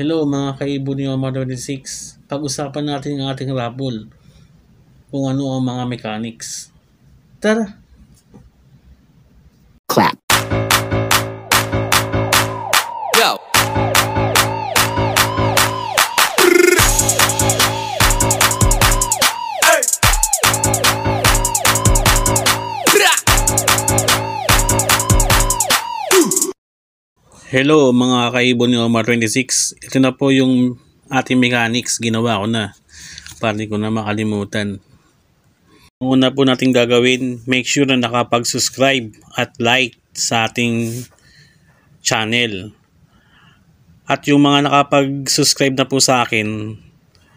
Hello mga kaibo ni Omar 26. Pag-usapan natin ang ating rabol. Kung ano ang mga mechanics. Tara! Hello mga kaibon ni Omar 26 Ito na po yung ating mechanics Ginawa ko na Para di ko na makalimutan Una po nating gagawin Make sure na nakapag-subscribe At like sa ating channel At yung mga nakapag-subscribe na po sa akin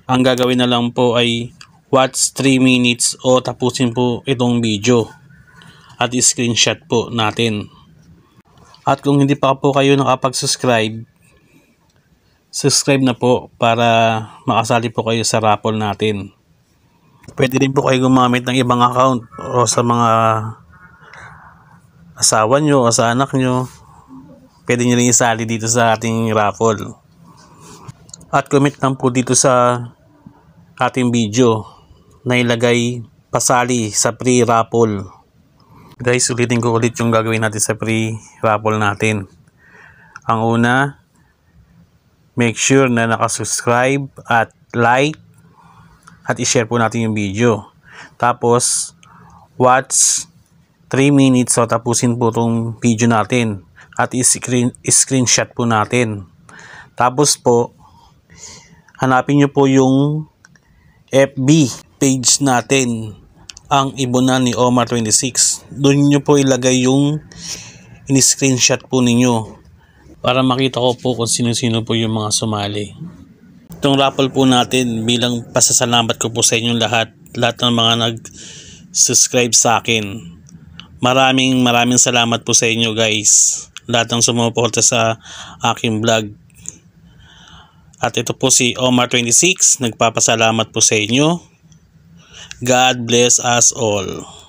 Ang gagawin na lang po ay Watch 3 minutes o tapusin po itong video At screenshot po natin at kung hindi pa po kayo nakapag-subscribe, subscribe na po para makasali po kayo sa raffle natin. Pwede din po kayo gumamit ng ibang account o sa mga asawa nyo o sa anak nyo. Pwede nyo rin isali dito sa ating raffle. At comment lang po dito sa ating video na ilagay pasali sa pre-raffle. Guys, ulitin ko ulit yung gagawin natin sa free raffle natin. Ang una, make sure na nakasubscribe at like at i-share po natin yung video. Tapos, watch 3 minutes o tapusin po itong video natin at i-screen, screenshot po natin. Tapos po, hanapin nyo po yung FB page natin ang ibonan ni omar 26. Doon nyo po ilagay yung in-screenshot po ninyo para makita ko po kung sino-sino po yung mga sumali. Itong raffle po natin bilang pasasalamat ko po sa inyong lahat, lahat ng mga nag-subscribe sa akin. Maraming maraming salamat po sa inyo guys. Lahat ng sumuporta sa aking vlog. At ito po si Omar26, nagpapasalamat po sa inyo. God bless us all.